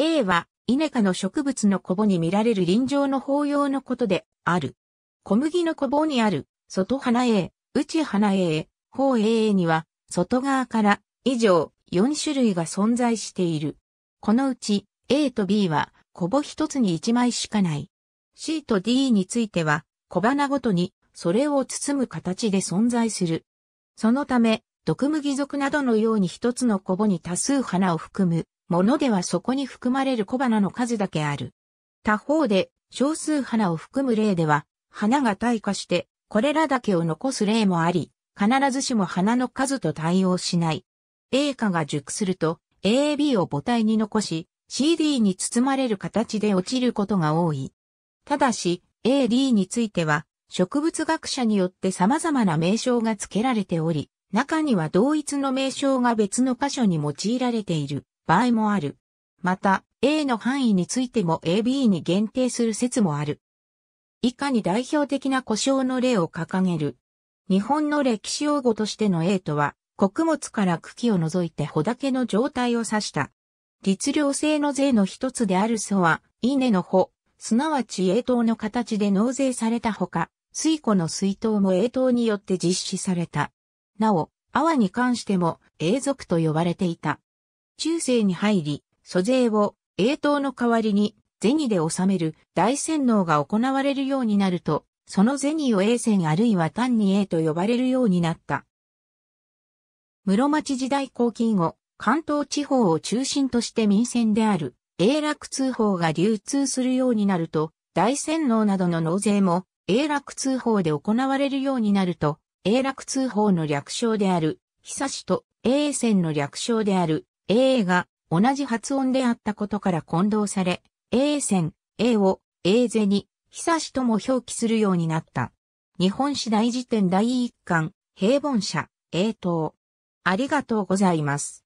A は、イネ科の植物のコボに見られる臨場の法要のことである。小麦のコボにある、外花 A、内花 A、方 A には、外側から以上4種類が存在している。このうち A と B は、コボ一つに1枚しかない。C と D については、小花ごとに、それを包む形で存在する。そのため、毒麦属などのように一つのコボに多数花を含むものではそこに含まれる小花の数だけある。他方で、少数花を含む例では、花が退化して、これらだけを残す例もあり、必ずしも花の数と対応しない。A 花が熟すると、AB を母体に残し、CD に包まれる形で落ちることが多い。ただし、AD については、植物学者によって様々な名称が付けられており、中には同一の名称が別の箇所に用いられている。場合もある。また、A の範囲についても AB に限定する説もある。以下に代表的な故障の例を掲げる。日本の歴史用語としての A とは、穀物から茎を除いて穂だけの状態を指した。律令制の税の一つである祖は、稲の穂、すなわち栄等の形で納税されたほか、水庫の水筒も栄等によって実施された。なお、泡に関しても永続と呼ばれていた。中世に入り、租税を永当の代わりに銭で納める大洗脳が行われるようになると、その銭を A 銭あるいは単に A と呼ばれるようになった。室町時代後期後、関東地方を中心として民選である永楽通報が流通するようになると、大洗脳などの納税も永楽通報で行われるようになると、永楽通報の略称である、久しと A 線の略称である、AA が同じ発音であったことから混同され、A 線、A を A ゼに、久しとも表記するようになった。日本史大辞典第一巻、平凡社、A 答。ありがとうございます。